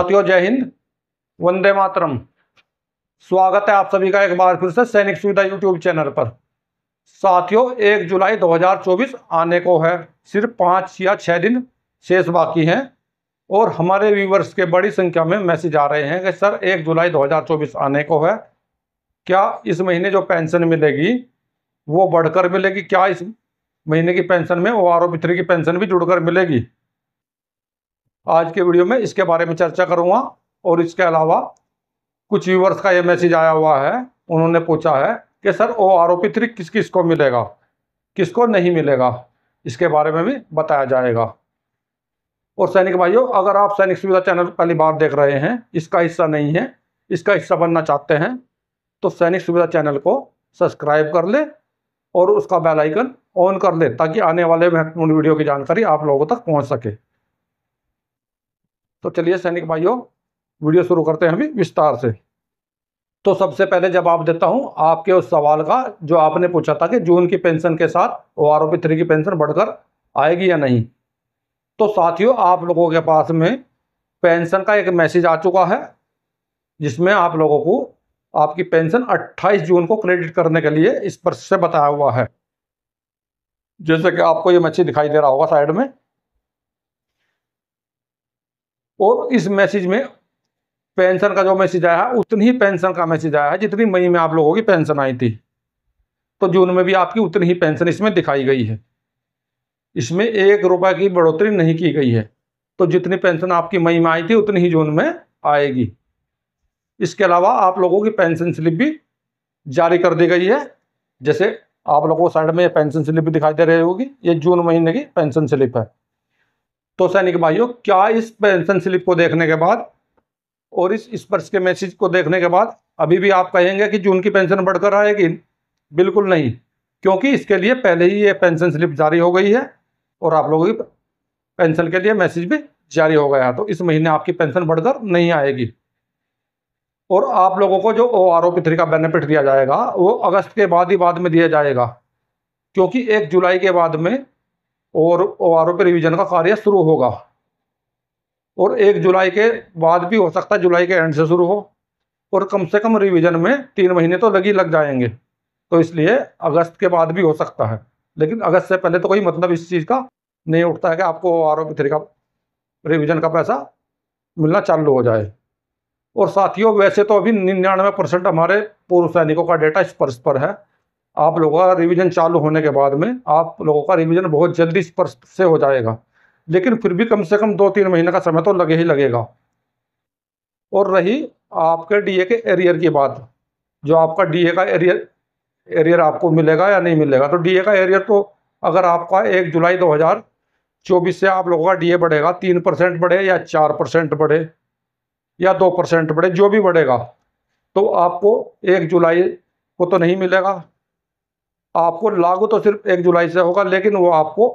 साथियों जय हिंद वंदे मातरम स्वागत है आप सभी का एक बार फिर से सैनिक सुविधा यूट्यूब चैनल पर साथियों एक जुलाई 2024 आने को है सिर्फ पाँच या छः दिन शेष बाकी हैं और हमारे व्यूवर्स के बड़ी संख्या में मैसेज आ रहे हैं कि सर एक जुलाई 2024 आने को है क्या इस महीने जो पेंशन मिलेगी वो बढ़कर मिलेगी क्या इस महीने की पेंशन में ओ आर ओ की पेंशन भी जुड़कर मिलेगी आज के वीडियो में इसके बारे में चर्चा करूँगा और इसके अलावा कुछ व्यूवर्स का ये मैसेज आया हुआ है उन्होंने पूछा है कि sir O R O P three किस किस को मिलेगा किसको नहीं मिलेगा इसके बारे में भी बताया जाएगा और सैनिक भाइयों अगर आप सैनिक सुविधा चैनल पहली बार देख रहे हैं इसका हिस्सा नहीं है इसका हिस्सा बनना चाहते हैं तो सैनिक सुविधा चैनल को सब्सक्राइब कर ले और उसका बेल आइकन ऑन कर ले ताकि आने वाले महत्वपूर्ण वीडियो की जानकारी आप लोगों तक पहुंच सके तो चलिए सैनिक भाइयों वीडियो शुरू करते हैं अभी विस्तार से तो सबसे पहले जवाब देता हूं आपके उस सवाल का जो आपने पूछा था कि जून की पेंशन के साथ O R O P three की पेंशन बढ़कर आएगी या नहीं तो साथियों आप लोगों के पास में पेंशन का एक मैसेज आ चुका है जिसमें आप लोगों को आपकी पेंशन 28 जून को क्रेडिट करने के लिए इस पर से बताया हुआ है जैसे कि आपको ये मैसेज दिखाई दे रहा होगा साइड में और इस मैसेज में पेंशन का जो मैसेज आया है उतनी ही पेंशन का मैसेज आया है जितनी मई में आप लोगों की पेंशन आई थी तो जून में भी आपकी उतनी ही पेंशन इसमें दिखाई गई है इसमें एक रुपये की बढ़ोतरी नहीं की गई है तो जितनी पेंशन आपकी मई में आई थी उतनी ही जून में आएगी इसके अलावा आप लोगों की पेंशन स्लिप भी जारी कर दी गई है जैसे आप लोगों को साइड में पेंशन स्लिप भी दिखाई दे रही होगी ये जून महीने की पेंशन स्लिप है तो सैनिक भाइयों क्या इस पेंशन स्लिप को देखने के बाद और इस स्पर्श के मैसेज को देखने के बाद अभी भी आप कहेंगे कि जून की पेंशन बढ़कर आएगी बिल्कुल नहीं क्योंकि इसके लिए पहले ही ये पेंशन स्लिप जारी हो गई है और आप लोगों की पेंशन के लिए मैसेज भी जारी हो गया तो इस महीने आपकी पेंशन बढ़कर नहीं आएगी और आप लोगों को जो ओ आर ओ का बेनिफिट दिया जाएगा वो अगस्त के बाद ही बाद में दिया जाएगा क्योंकि एक जुलाई के बाद में और ओ आर ओ पे रिविज़न का कार्य शुरू होगा और एक जुलाई के बाद भी हो सकता है जुलाई के एंड से शुरू हो और कम से कम रिवीजन में तीन महीने तो लगी लग जाएंगे तो इसलिए अगस्त के बाद भी हो सकता है लेकिन अगस्त से पहले तो कोई मतलब इस चीज़ का नहीं उठता है कि आपको आर ओ थ्री का रिविज़न का पैसा मिलना चालू हो जाए और साथियों वैसे तो अभी निन्यानवे परसेंट हमारे पूर्व सैनिकों का डेटा इस पर्स पर है आप लोगों का रिवीजन चालू होने के बाद में आप लोगों का रिवीजन बहुत जल्दी स्पर्श से हो जाएगा लेकिन फिर भी कम से कम दो तीन महीने का समय तो लगे ही लगेगा और रही आपके डीए के एरियर की बात जो आपका डीए का एरियर एरियर आपको मिलेगा या नहीं मिलेगा तो डीए का एरियर तो अगर आपका एक जुलाई चौबीस से आप लोगों का डीए बढ़ेगा तीन परसेंट बढ़े या चार परसेंट बढ़े या दो परसेंट बढ़े जो भी बढ़ेगा तो आपको एक जुलाई को तो नहीं मिलेगा आपको लागू तो सिर्फ एक जुलाई से होगा लेकिन वो आपको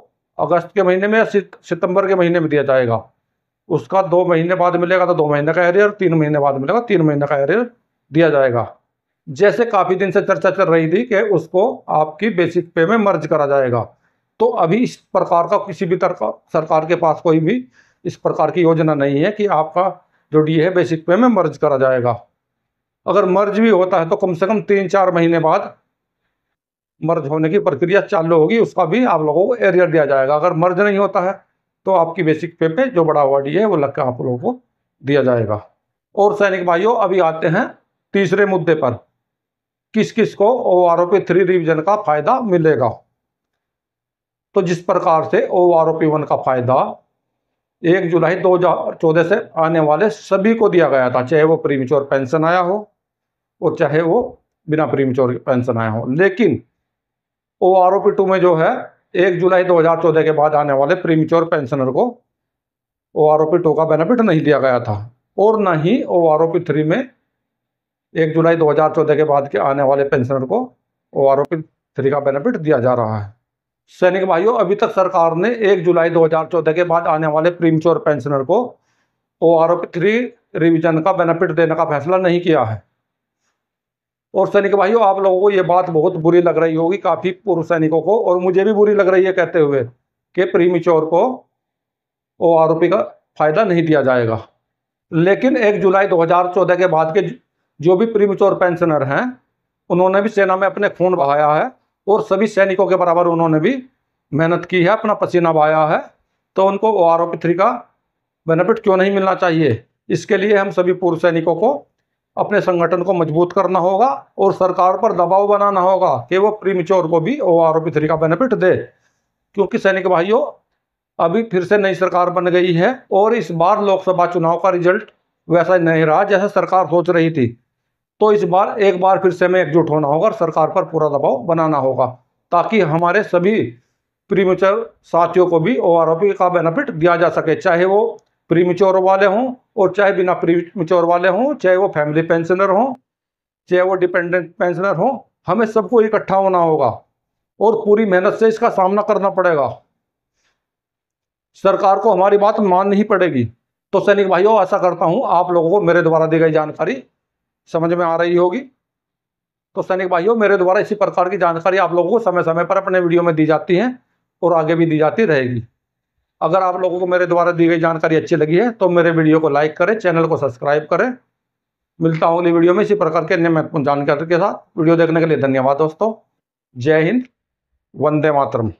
अगस्त के महीने में या सितंबर के महीने में दिया जाएगा उसका दो महीने बाद मिलेगा तो दो महीने का एरियर तीन महीने बाद मिलेगा तो तीन महीने का एरियर दिया जाएगा जैसे काफ़ी दिन से चर्चा चल रही थी कि उसको आपकी बेसिक पे में मर्ज करा जाएगा तो अभी इस प्रकार का किसी भी तरह सरकार के पास कोई भी इस प्रकार की योजना नहीं है कि आपका जो डी है बेसिक पे में मर्ज करा जाएगा अगर मर्ज भी होता है तो कम से कम तीन चार महीने बाद मर्ज होने की प्रक्रिया चालू होगी उसका भी आप लोगों को एरियर दिया जाएगा अगर मर्ज नहीं होता है तो आपकी बेसिक पे पे जो बड़ा वाडी है वो लगकर आप लोगों को दिया जाएगा और सैनिक भाइयों अभी आते हैं तीसरे मुद्दे पर किस किस को O R O P three revision का फायदा मिलेगा तो जिस प्रकार से O R O P one का फायदा एक जुलाई 2014 से आने वाले सभी को दिया गया था चाहे वो प्रीमिच्योर पेंशन आया हो और चाहे वो बिना प्रीमिच्योर पेंशन आया हो लेकिन O R O P two में जो है एक जुलाई 2014 के बाद आने वाले प्रीमिच्योर पेंशनर को O R O P two का बेनिफिट नहीं दिया गया था और न ही O R O P three में एक जुलाई 2014 के बाद के आने वाले पेंशनर को O R O P three का बेनिफिट दिया जा रहा है सैनिक भाइयों अभी तक सरकार ने एक जुलाई 2014 के बाद आने वाले प्रीमिच्योर पेंशनर को O R O P three revision का बेनिफिट देने का फैसला नहीं किया है और सैनिक भाइयों आप लोगों को ये बात बहुत बुरी लग रही होगी काफ़ी पूर्व सैनिकों को और मुझे भी बुरी लग रही है कहते हुए कि प्रीमिच्योर को ओ आरोपी का फ़ायदा नहीं दिया जाएगा लेकिन एक जुलाई 2014 के बाद के जो भी प्रीमिच्योर पेंशनर हैं उन्होंने भी सेना में अपने खून बहाया है और सभी सैनिकों के बराबर उन्होंने भी मेहनत की है अपना पसीना बहाया है तो उनको O R O P three का बेनिफिट क्यों नहीं मिलना चाहिए इसके लिए हम सभी पूर्व सैनिकों को अपने संगठन को मजबूत करना होगा और सरकार पर दबाव बनाना होगा कि वो प्रीमिच्योर को भी O R O P three का बेनिफिट दे क्योंकि सैनिक भाइयों अभी फिर से नई सरकार बन गई है और इस बार लोकसभा चुनाव का रिजल्ट वैसा नहीं रहा जैसा सरकार सोच रही थी तो इस बार एक बार फिर से हमें एकजुट होना होगा और सरकार पर पूरा दबाव बनाना होगा ताकि हमारे सभी प्रीमिचर साथियों को भी ओ आर ओ पी का बेनिफिट दिया जा सके चाहे वो प्रीमिचोर वाले हों और चाहे बिना प्री मिच्योर वाले हों चाहे वो फैमिली पेंशनर हों चाहे वो डिपेंडेंट पेंशनर हों हमें सबको इकट्ठा होना होगा और पूरी मेहनत से इसका सामना करना पड़ेगा सरकार को हमारी बात माननी ही पड़ेगी तो सैनिक भाइयों आशा करता हूँ आप लोगों को मेरे द्वारा दी गई जानकारी समझ में आ रही होगी तो सैनिक भाइयों मेरे द्वारा इसी प्रकार की जानकारी आप लोगों को समय समय पर अपने वीडियो में दी जाती है और आगे भी दी जाती रहेगी अगर आप लोगों को मेरे द्वारा दी गई जानकारी अच्छी लगी है तो मेरे वीडियो को लाइक करें चैनल को सब्सक्राइब करें मिलता हूँ अगली वीडियो में इसी प्रकार के अन्य महत्वपूर्ण जानकारी के साथ वीडियो देखने के लिए धन्यवाद दोस्तों जय हिंद वंदे मातरम